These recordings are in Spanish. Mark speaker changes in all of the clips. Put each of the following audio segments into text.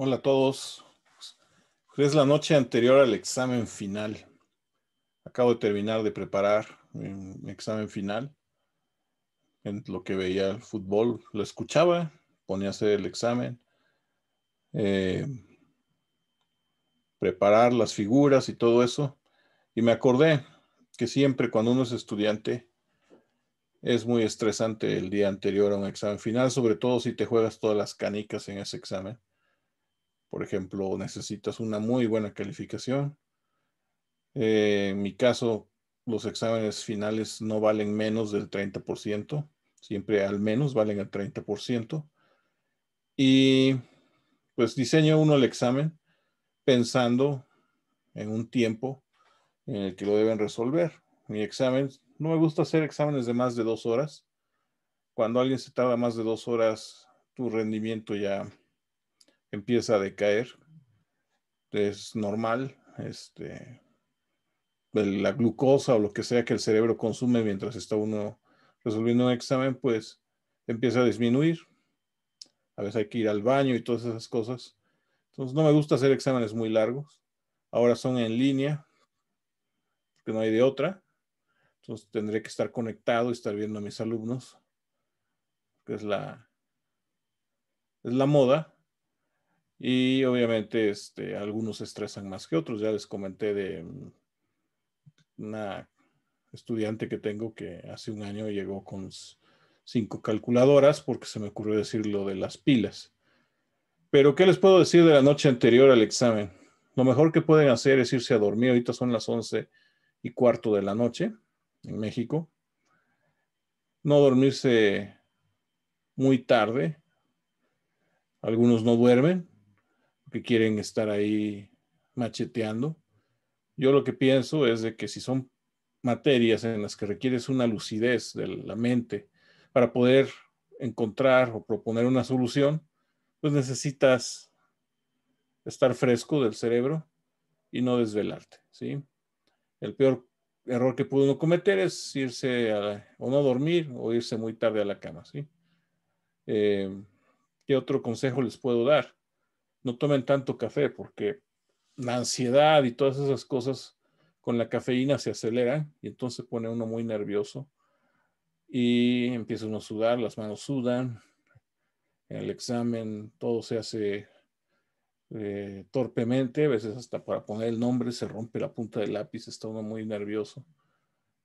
Speaker 1: Hola a todos. Pues, es la noche anterior al examen final. Acabo de terminar de preparar mi examen final. En lo que veía el fútbol, lo escuchaba, ponía a hacer el examen, eh, preparar las figuras y todo eso. Y me acordé que siempre cuando uno es estudiante es muy estresante el día anterior a un examen final, sobre todo si te juegas todas las canicas en ese examen por ejemplo, necesitas una muy buena calificación. Eh, en mi caso, los exámenes finales no valen menos del 30%, siempre al menos valen el 30%. Y pues diseño uno el examen pensando en un tiempo en el que lo deben resolver. Mi examen, no me gusta hacer exámenes de más de dos horas. Cuando alguien se tarda más de dos horas, tu rendimiento ya empieza a decaer. Es normal, este, la glucosa o lo que sea que el cerebro consume mientras está uno resolviendo un examen, pues empieza a disminuir. A veces hay que ir al baño y todas esas cosas. Entonces no me gusta hacer exámenes muy largos. Ahora son en línea, porque no hay de otra. Entonces tendré que estar conectado y estar viendo a mis alumnos, que la, es la moda. Y obviamente este, algunos se estresan más que otros. Ya les comenté de mm, una estudiante que tengo que hace un año llegó con cinco calculadoras porque se me ocurrió decir lo de las pilas. Pero ¿qué les puedo decir de la noche anterior al examen? Lo mejor que pueden hacer es irse a dormir. Ahorita son las once y cuarto de la noche en México. No dormirse muy tarde. Algunos no duermen que quieren estar ahí macheteando. Yo lo que pienso es de que si son materias en las que requieres una lucidez de la mente para poder encontrar o proponer una solución, pues necesitas estar fresco del cerebro y no desvelarte, ¿sí? El peor error que puede uno cometer es irse o no dormir o irse muy tarde a la cama, ¿sí? Eh, ¿Qué otro consejo les puedo dar? no tomen tanto café porque la ansiedad y todas esas cosas con la cafeína se aceleran y entonces pone uno muy nervioso y empieza uno a sudar, las manos sudan, en el examen todo se hace eh, torpemente, a veces hasta para poner el nombre se rompe la punta del lápiz, está uno muy nervioso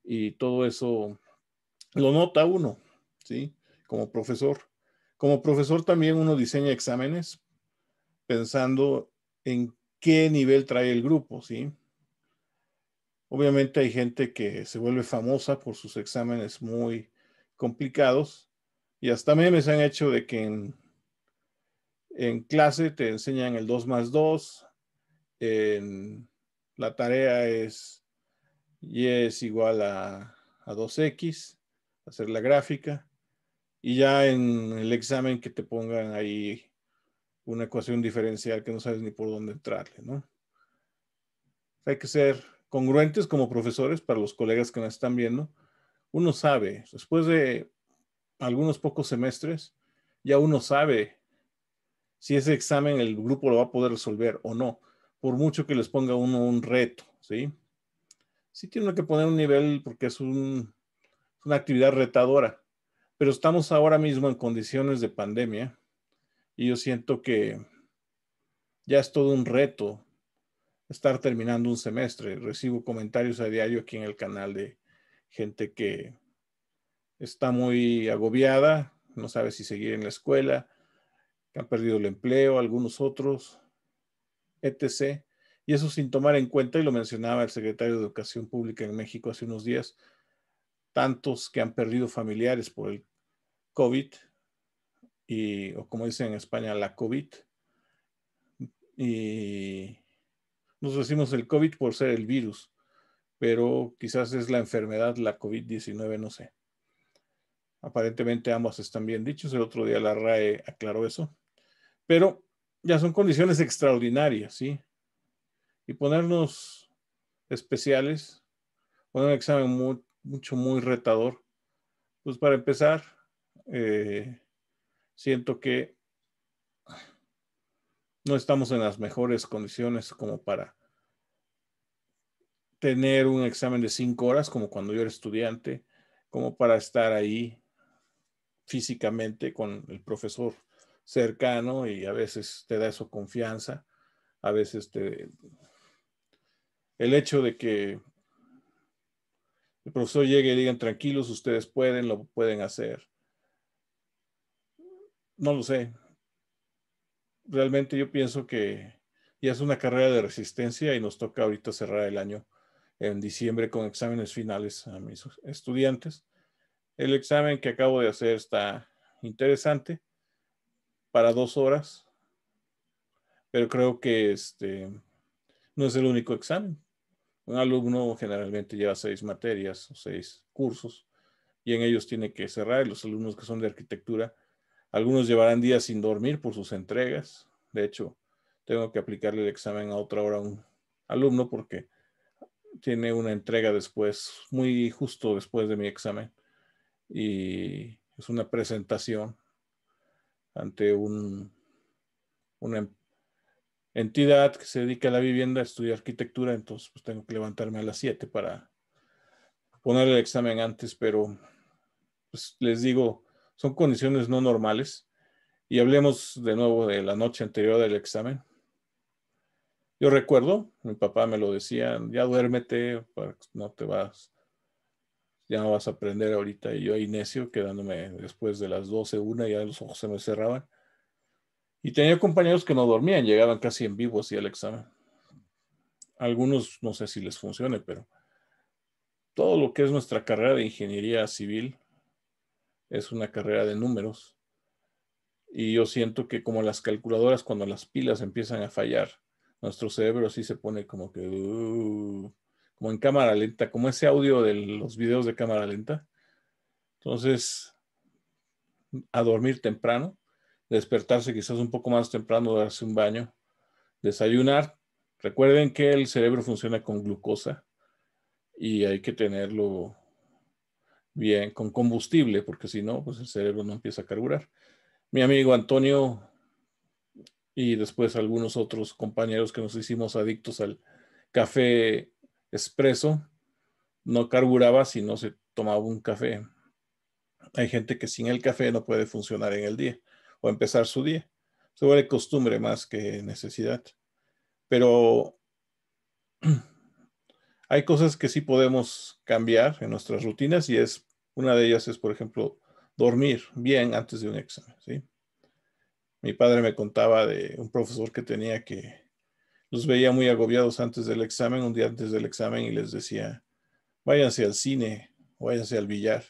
Speaker 1: y todo eso lo nota uno, ¿sí? Como profesor. Como profesor también uno diseña exámenes pensando en qué nivel trae el grupo, ¿sí? Obviamente hay gente que se vuelve famosa por sus exámenes muy complicados y hasta me se han hecho de que en, clase te enseñan el 2 más 2, en, la tarea es y es igual a, a 2x, hacer la gráfica y ya en el examen que te pongan ahí una ecuación diferencial que no sabes ni por dónde entrarle, ¿no? Hay que ser congruentes como profesores para los colegas que nos están viendo. Uno sabe, después de algunos pocos semestres, ya uno sabe si ese examen el grupo lo va a poder resolver o no, por mucho que les ponga uno un reto, ¿sí? Sí tiene que poner un nivel porque es una actividad retadora, pero estamos ahora mismo en condiciones de pandemia y yo siento que ya es todo un reto estar terminando un semestre. Recibo comentarios a diario aquí en el canal de gente que está muy agobiada, no sabe si seguir en la escuela, que han perdido el empleo, algunos otros, etc. Y eso sin tomar en cuenta, y lo mencionaba el secretario de Educación Pública en México hace unos días, tantos que han perdido familiares por el COVID, y, o como dicen en España, la COVID. Y nosotros decimos el COVID por ser el virus, pero quizás es la enfermedad, la COVID-19, no sé. Aparentemente ambas están bien dichos, el otro día la RAE aclaró eso, pero ya son condiciones extraordinarias, ¿sí? Y ponernos especiales, poner un examen mucho, muy retador, pues para empezar, eh, siento que no estamos en las mejores condiciones como para tener un examen de cinco horas como cuando yo era estudiante, como para estar ahí físicamente con el profesor cercano y a veces te da eso confianza, a veces te... El hecho de que el profesor llegue y digan, tranquilos, ustedes pueden, lo pueden hacer. No lo sé. Realmente yo pienso que ya es una carrera de resistencia y nos toca ahorita cerrar el año en diciembre con exámenes finales a mis estudiantes. El examen que acabo de hacer está interesante para dos horas, pero creo que este no es el único examen. Un alumno generalmente lleva seis materias o seis cursos y en ellos tiene que cerrar. Los alumnos que son de arquitectura algunos llevarán días sin dormir por sus entregas. De hecho, tengo que aplicarle el examen a otra hora a un alumno porque tiene una entrega después, muy justo después de mi examen. Y es una presentación ante una entidad que se dedica a la vivienda, estudia arquitectura, entonces pues tengo que levantarme a las 7 para poner el examen antes, pero pues, les digo, son condiciones no normales. Y hablemos de nuevo de la noche anterior del examen. Yo recuerdo, mi papá me lo decía, ya duérmete, pues, no te vas, ya no vas a aprender ahorita. Y yo ahí necio, quedándome después de las 12, una, ya los ojos se me cerraban. Y tenía compañeros que no dormían, llegaban casi en vivo así al examen. Algunos no sé si les funcione, pero todo lo que es nuestra carrera de ingeniería civil es una carrera de números. Y yo siento que como las calculadoras, cuando las pilas empiezan a fallar, nuestro cerebro así se pone como que, uh", como en cámara lenta, como ese audio de los videos de cámara lenta. Entonces, a dormir temprano, despertarse quizás un poco más temprano, darse un baño, desayunar. Recuerden que el cerebro funciona con glucosa y hay que tenerlo Bien, con combustible, porque si no, pues el cerebro no empieza a carburar. Mi amigo Antonio y después algunos otros compañeros que nos hicimos adictos al café expreso, no carburaba si no se tomaba un café. Hay gente que sin el café no puede funcionar en el día o empezar su día. Se vuelve costumbre más que necesidad. Pero Hay cosas que sí podemos cambiar en nuestras rutinas y es, una de ellas es, por ejemplo, dormir bien antes de un examen, ¿sí? Mi padre me contaba de un profesor que tenía que los veía muy agobiados antes del examen, un día antes del examen y les decía, váyanse al cine, váyanse al billar.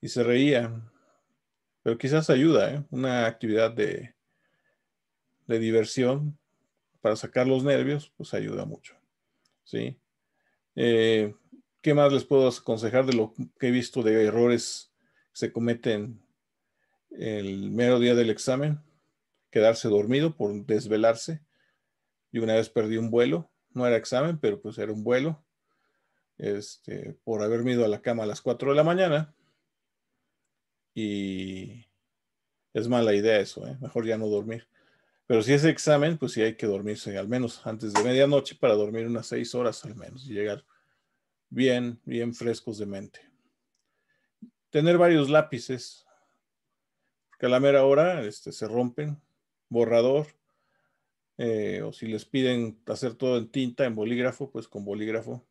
Speaker 1: Y se reían, pero quizás ayuda, ¿eh? una actividad de, diversión para sacar los nervios, pues ayuda mucho. ¿sí? Eh, ¿Qué más les puedo aconsejar de lo que he visto de errores que se cometen el mero día del examen? Quedarse dormido por desvelarse. y una vez perdí un vuelo, no era examen, pero pues era un vuelo, este, por haberme ido a la cama a las 4 de la mañana. Y es mala idea eso, ¿eh? mejor ya no dormir. Pero si es examen, pues sí hay que dormirse al menos antes de medianoche para dormir unas seis horas al menos y llegar bien, bien frescos de mente. Tener varios lápices, que a la mera hora este, se rompen, borrador, eh, o si les piden hacer todo en tinta, en bolígrafo, pues con bolígrafo.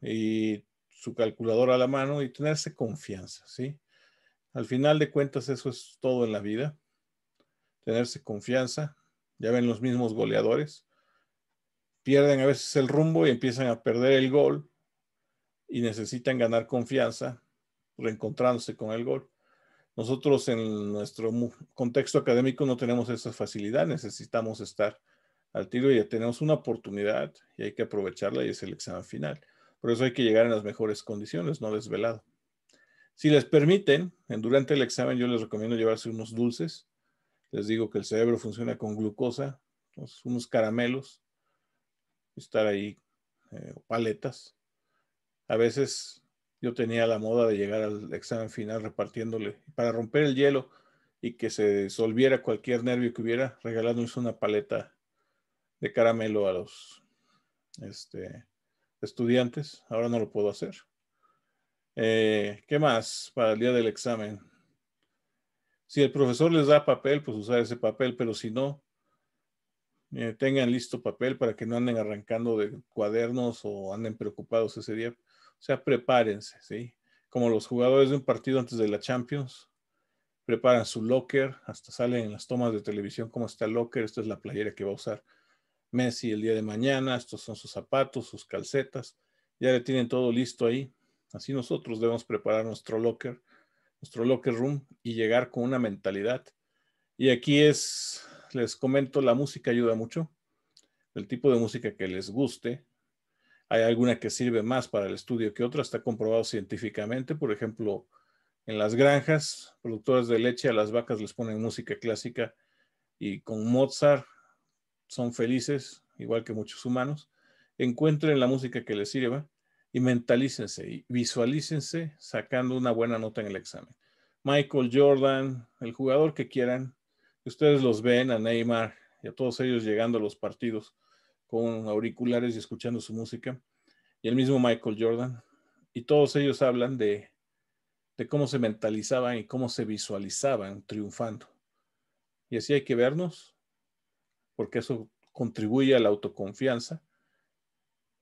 Speaker 1: Y su calculadora a la mano y tenerse confianza, ¿sí? Al final de cuentas, eso es todo en la vida tenerse confianza. Ya ven los mismos goleadores. Pierden a veces el rumbo y empiezan a perder el gol y necesitan ganar confianza reencontrándose con el gol. Nosotros en nuestro contexto académico no tenemos esa facilidad, necesitamos estar al tiro y ya tenemos una oportunidad y hay que aprovecharla y es el examen final. Por eso hay que llegar en las mejores condiciones, no desvelado. Si les permiten, durante el examen yo les recomiendo llevarse unos dulces les digo que el cerebro funciona con glucosa, unos caramelos, estar ahí, eh, paletas. A veces yo tenía la moda de llegar al examen final repartiéndole, para romper el hielo y que se disolviera cualquier nervio que hubiera, regalándoles una paleta de caramelo a los este, estudiantes. Ahora no lo puedo hacer. Eh, ¿Qué más para el día del examen? Si el profesor les da papel, pues usar ese papel, pero si no, eh, tengan listo papel para que no anden arrancando de cuadernos o anden preocupados ese día. O sea, prepárense, ¿sí? Como los jugadores de un partido antes de la Champions, preparan su locker, hasta salen en las tomas de televisión cómo está el locker, esta es la playera que va a usar Messi el día de mañana, estos son sus zapatos, sus calcetas, ya le tienen todo listo ahí. Así nosotros debemos preparar nuestro locker nuestro locker room y llegar con una mentalidad. Y aquí es, les comento, la música ayuda mucho, el tipo de música que les guste. Hay alguna que sirve más para el estudio que otra, está comprobado científicamente. Por ejemplo, en las granjas, productoras de leche, a las vacas les ponen música clásica y con Mozart son felices, igual que muchos humanos. Encuentren la música que les sirva y mentalícense y visualícense sacando una buena nota en el examen. Michael Jordan, el jugador que quieran, ustedes los ven a Neymar y a todos ellos llegando a los partidos con auriculares y escuchando su música, y el mismo Michael Jordan, y todos ellos hablan de, de cómo se mentalizaban y cómo se visualizaban triunfando. Y así hay que vernos, porque eso contribuye a la autoconfianza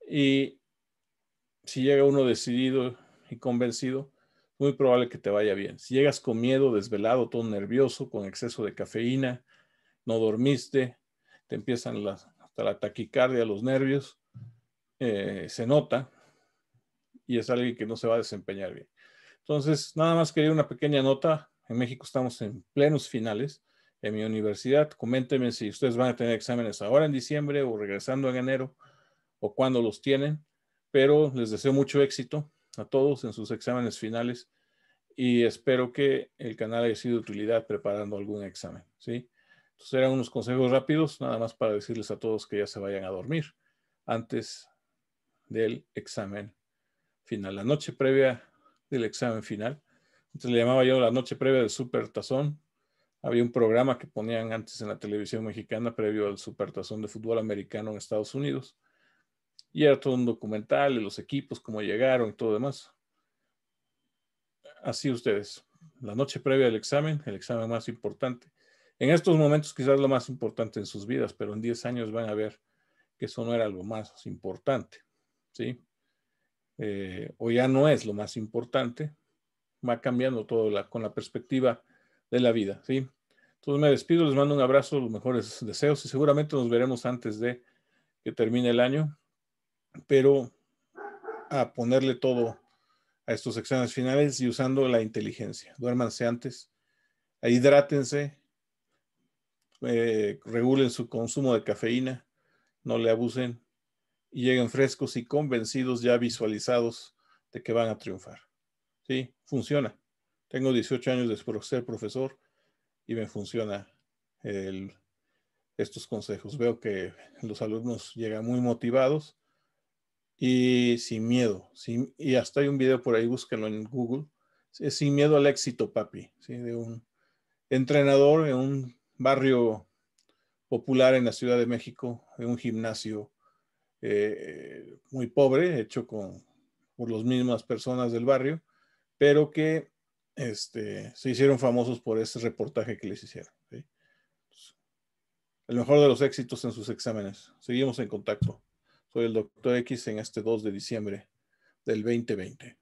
Speaker 1: y si llega uno decidido y convencido, muy probable que te vaya bien. Si llegas con miedo, desvelado, todo nervioso, con exceso de cafeína, no dormiste, te empiezan hasta la taquicardia, los nervios, eh, se nota y es alguien que no se va a desempeñar bien. Entonces, nada más quería una pequeña nota. En México estamos en plenos finales. En mi universidad, coméntenme si ustedes van a tener exámenes ahora en diciembre o regresando en enero o cuando los tienen pero les deseo mucho éxito a todos en sus exámenes finales y espero que el canal haya sido de utilidad preparando algún examen, ¿sí? Entonces eran unos consejos rápidos, nada más para decirles a todos que ya se vayan a dormir antes del examen final, la noche previa del examen final. Entonces le llamaba yo la noche previa del Supertazón. Había un programa que ponían antes en la televisión mexicana previo al supertazón de fútbol americano en Estados Unidos y era todo un documental de los equipos, cómo llegaron y todo demás. Así ustedes. La noche previa del examen, el examen más importante. En estos momentos quizás lo más importante en sus vidas, pero en 10 años van a ver que eso no era lo más importante, ¿sí? Eh, o ya no es lo más importante, va cambiando todo con la perspectiva de la vida, ¿sí? Entonces me despido, les mando un abrazo, los mejores deseos y seguramente nos veremos antes de que termine el año pero a ponerle todo a estos exámenes finales y usando la inteligencia. Duérmanse antes, hidrátense, eh, regulen su consumo de cafeína, no le abusen y lleguen frescos y convencidos, ya visualizados de que van a triunfar. Sí, funciona. Tengo 18 años de ser profesor y me funciona estos consejos. Veo que los alumnos llegan muy motivados y Sin Miedo. y hasta hay un video por ahí, búsquenlo en Google. Es Sin Miedo al Éxito, papi, de un entrenador en un barrio popular en la Ciudad de México, en un gimnasio eh, muy pobre, hecho con, por las mismas personas del barrio, pero que este, se hicieron famosos por ese reportaje que les hicieron. el mejor de los éxitos en sus exámenes. Seguimos en contacto. Soy el Doctor X en este 2 de diciembre del 2020.